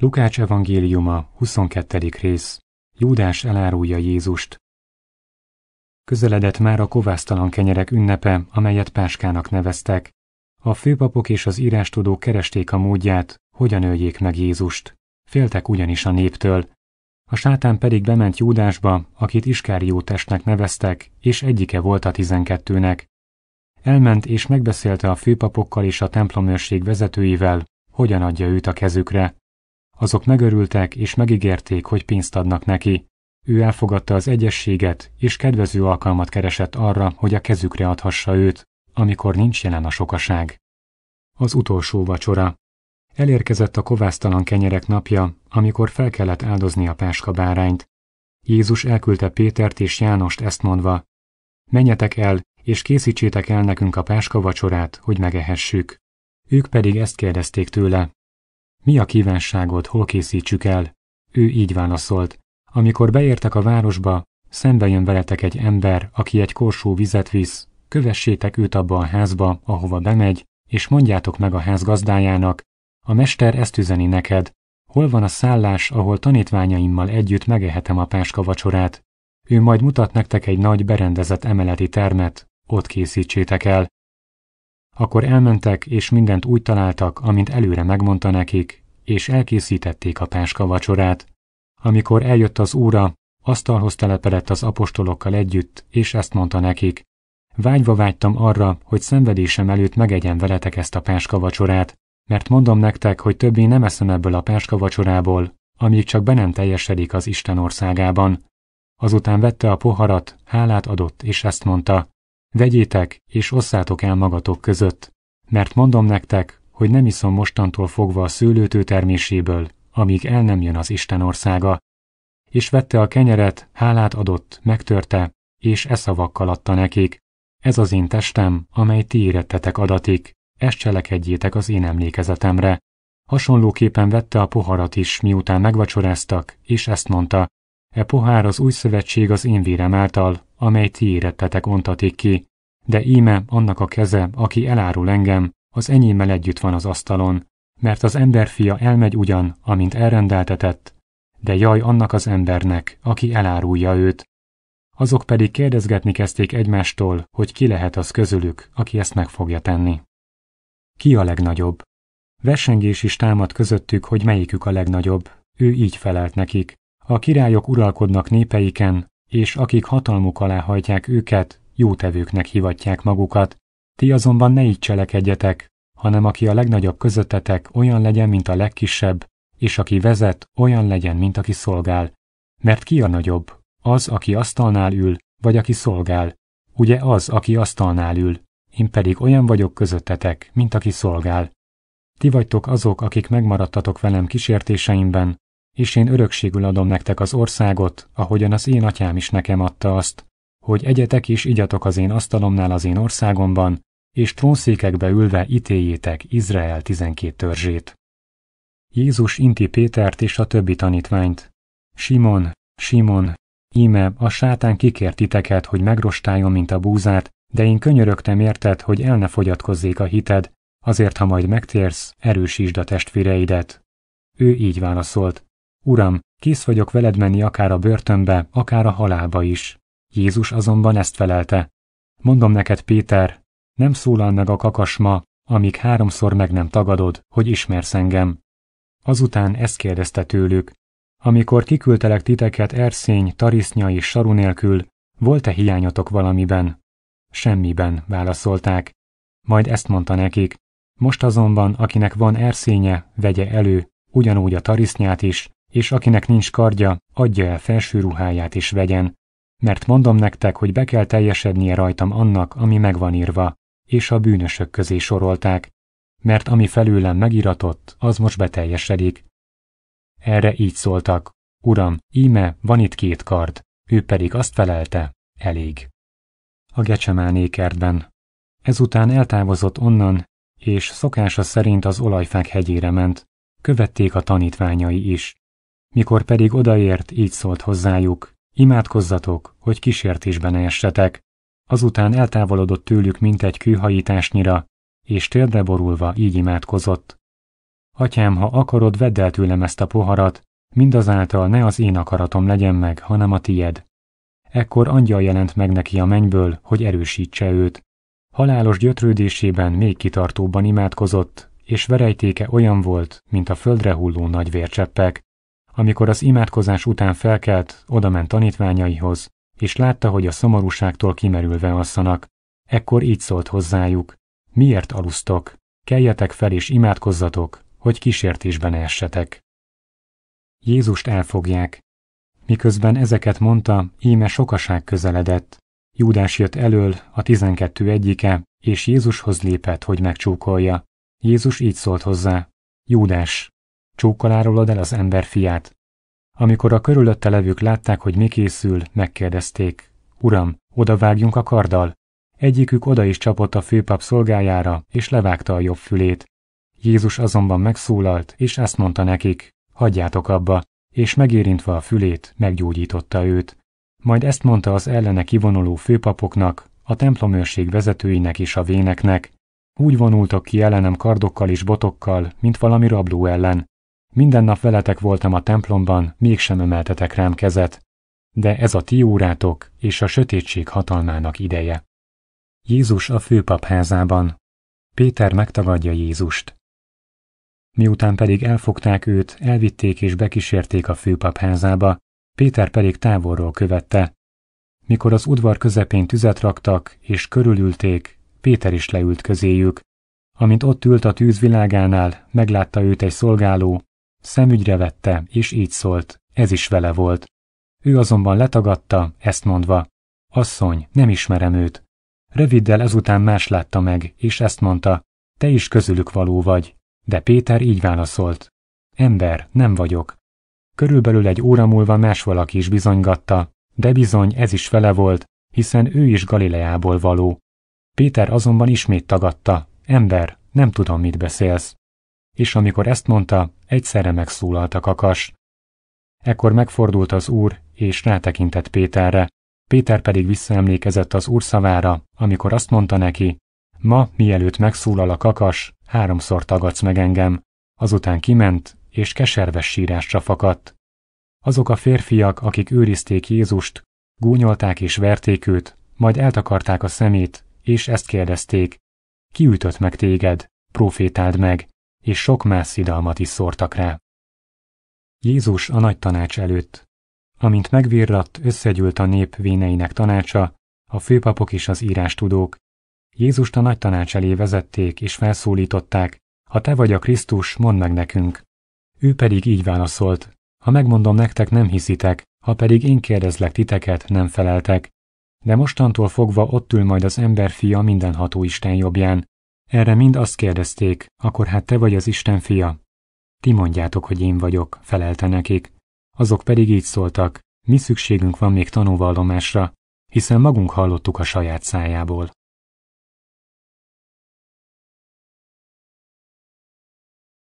Lukács evangéliuma, 22. rész. Júdás elárulja Jézust. Közeledett már a kovásztalan kenyerek ünnepe, amelyet Páskának neveztek. A főpapok és az írástudók keresték a módját, hogyan öljék meg Jézust. Féltek ugyanis a néptől. A sátán pedig bement Júdásba, akit Iskárió testnek neveztek, és egyike volt a tizenkettőnek. Elment és megbeszélte a főpapokkal és a templomőrség vezetőivel, hogyan adja őt a kezükre, azok megörültek és megígérték, hogy pénzt adnak neki. Ő elfogadta az egyességet, és kedvező alkalmat keresett arra, hogy a kezükre adhassa őt, amikor nincs jelen a sokaság. Az utolsó vacsora. Elérkezett a kovásztalan kenyerek napja, amikor fel kellett áldozni a páska bárányt. Jézus elküldte Pétert és Jánost ezt mondva, menjetek el, és készítsétek el nekünk a páska vacsorát, hogy megehessük. Ők pedig ezt kérdezték tőle, mi a kívánságot, hol készítsük el? Ő így válaszolt. Amikor beértek a városba, szembe jön veletek egy ember, aki egy korsó vizet visz, kövessétek őt abba a házba, ahova bemegy, és mondjátok meg a ház gazdájának, a mester ezt üzeni neked, hol van a szállás, ahol tanítványaimmal együtt megehetem a páska vacsorát. Ő majd mutat nektek egy nagy berendezett emeleti termet, ott készítsétek el, akkor elmentek, és mindent úgy találtak, amint előre megmondta nekik, és elkészítették a páska vacsorát. Amikor eljött az óra, asztalhoz telepedett az apostolokkal együtt, és ezt mondta nekik, Vágyva vágytam arra, hogy szenvedésem előtt megegyen veletek ezt a páska vacsorát, mert mondom nektek, hogy többé nem eszem ebből a páska vacsorából, amíg csak be nem teljesedik az Isten országában. Azután vette a poharat, hálát adott, és ezt mondta, Vegyétek és osszátok el magatok között, mert mondom nektek, hogy nem iszom mostantól fogva a szőlőtő terméséből, amíg el nem jön az Isten országa. És vette a kenyeret, hálát adott, megtörte, és e szavakkal adta nekik. Ez az én testem, amely ti érettetek adatik, ezt cselekedjétek az én emlékezetemre. Hasonlóképpen vette a poharat is, miután megvacsoráztak, és ezt mondta, e pohár az új szövetség az én vérem által, amely ti érettetek ontatik ki, de íme annak a keze, aki elárul engem, az enyémmel együtt van az asztalon, mert az emberfia elmegy ugyan, amint elrendeltetett, de jaj annak az embernek, aki elárulja őt. Azok pedig kérdezgetni kezdték egymástól, hogy ki lehet az közülük, aki ezt meg fogja tenni. Ki a legnagyobb? Versengés is támad közöttük, hogy melyikük a legnagyobb. Ő így felelt nekik. A királyok uralkodnak népeiken, és akik hatalmuk alá hajtják őket, jótevőknek hivatják magukat. Ti azonban ne így cselekedjetek, hanem aki a legnagyobb közöttetek, olyan legyen, mint a legkisebb, és aki vezet, olyan legyen, mint aki szolgál. Mert ki a nagyobb? Az, aki asztalnál ül, vagy aki szolgál? Ugye az, aki asztalnál ül, én pedig olyan vagyok közöttetek, mint aki szolgál. Ti vagytok azok, akik megmaradtatok velem kísértéseimben, és én örökségül adom nektek az országot, ahogyan az én atyám is nekem adta azt, hogy egyetek és igyatok az én asztalomnál az én országomban, és trónszékekbe ülve ítéljétek Izrael tizenkét törzsét. Jézus inti Pétert és a többi tanítványt. Simon, Simon, íme a sátán kikért titeket, hogy megrostáljon, mint a búzát, de én könyörögtem érted, hogy el ne fogyatkozzék a hited, azért, ha majd megtérsz, erősítsd a testvéreidet. Ő így válaszolt. Uram, kész vagyok veled menni akár a börtönbe, akár a halálba is. Jézus azonban ezt felelte. Mondom neked, Péter, nem szólal meg a kakasma, amíg háromszor meg nem tagadod, hogy ismersz engem. Azután ezt kérdezte tőlük. Amikor kiküldtelek titeket erszény, tarisznya és saru nélkül, volt-e hiányotok valamiben? Semmiben, válaszolták. Majd ezt mondta nekik. Most azonban, akinek van erszénye, vegye elő, ugyanúgy a tarisznyát is, és akinek nincs kardja, adja el felső ruháját is vegyen, mert mondom nektek, hogy be kell teljesednie rajtam annak, ami megvan írva, és a bűnösök közé sorolták, mert ami felőlem megiratott, az most beteljesedik. Erre így szóltak, Uram, íme, van itt két kard, ő pedig azt felelte, elég. A gecsemáné kertben. Ezután eltávozott onnan, és szokása szerint az olajfák hegyére ment, követték a tanítványai is. Mikor pedig odaért, így szólt hozzájuk, Imádkozzatok, hogy kísértésben essetek. Azután eltávolodott tőlük mint egy kőhajításnyira, és térdre borulva így imádkozott. Atyám, ha akarod, vedd el tőlem ezt a poharat, mindazáltal ne az én akaratom legyen meg, hanem a tied. Ekkor angyal jelent meg neki a mennyből, hogy erősítse őt. Halálos gyötrődésében még kitartóban imádkozott, és verejtéke olyan volt, mint a földre hulló nagy vércseppek. Amikor az imádkozás után felkelt, odament tanítványaihoz, és látta, hogy a szomorúságtól kimerülve alszanak. Ekkor így szólt hozzájuk, miért alusztok? Keljetek fel és imádkozzatok, hogy kísértésben essetek. Jézust elfogják. Miközben ezeket mondta, íme sokaság közeledett. Júdás jött elől, a tizenkettő egyike, és Jézushoz lépett, hogy megcsókolja. Jézus így szólt hozzá. Júdás, Csókkal árulod el az ember fiát. Amikor a körülötte levők látták, hogy mi készül, megkérdezték. Uram, odavágjunk a karddal? Egyikük oda is csapott a főpap szolgájára, és levágta a jobb fülét. Jézus azonban megszólalt, és ezt mondta nekik, hagyjátok abba, és megérintve a fülét, meggyógyította őt. Majd ezt mondta az ellene kivonuló főpapoknak, a templomőrség vezetőinek és a véneknek. Úgy vonultak ki ellenem kardokkal és botokkal, mint valami rabló ellen, minden nap veletek voltam a templomban, mégsem emeltetek rám kezet, de ez a ti órátok és a sötétség hatalmának ideje. Jézus a főpap házában. Péter megtagadja Jézust. Miután pedig elfogták őt, elvitték és bekísérték a főpap házába, Péter pedig távolról követte. Mikor az udvar közepén tüzet raktak és körülülték, Péter is leült közéjük. Amint ott ült a tűzvilágánál, meglátta őt egy szolgáló, Szemügyre vette, és így szólt, ez is vele volt. Ő azonban letagadta, ezt mondva, asszony, nem ismerem őt. Röviddel ezután más látta meg, és ezt mondta, te is közülük való vagy, de Péter így válaszolt, ember, nem vagyok. Körülbelül egy óra múlva más valaki is bizonygatta, de bizony ez is vele volt, hiszen ő is Galileából való. Péter azonban ismét tagadta, ember, nem tudom, mit beszélsz és amikor ezt mondta, egyszerre megszólalt a kakas. Ekkor megfordult az úr, és rátekintett Péterre, Péter pedig visszaemlékezett az úr szavára, amikor azt mondta neki, ma, mielőtt megszólal a kakas, háromszor tagadsz meg engem. Azután kiment, és keserves sírásra fakadt. Azok a férfiak, akik őrizték Jézust, gúnyolták és verték őt, majd eltakarták a szemét, és ezt kérdezték, ki meg téged, profétáld meg és sok más szidalmat is szórtak rá. Jézus a nagy tanács előtt. Amint megvirratt, összegyűlt a nép véneinek tanácsa, a főpapok és az írástudók. Jézust a nagy tanács elé vezették és felszólították, ha te vagy a Krisztus, mondd meg nekünk. Ő pedig így válaszolt, ha megmondom nektek, nem hiszitek, ha pedig én kérdezlek titeket, nem feleltek. De mostantól fogva ott ül majd az fia mindenható Isten jobbján, erre mind azt kérdezték, akkor hát te vagy az Isten fia. Ti mondjátok, hogy én vagyok, felelte nekik. Azok pedig így szóltak, mi szükségünk van még tanúvallomásra, hiszen magunk hallottuk a saját szájából.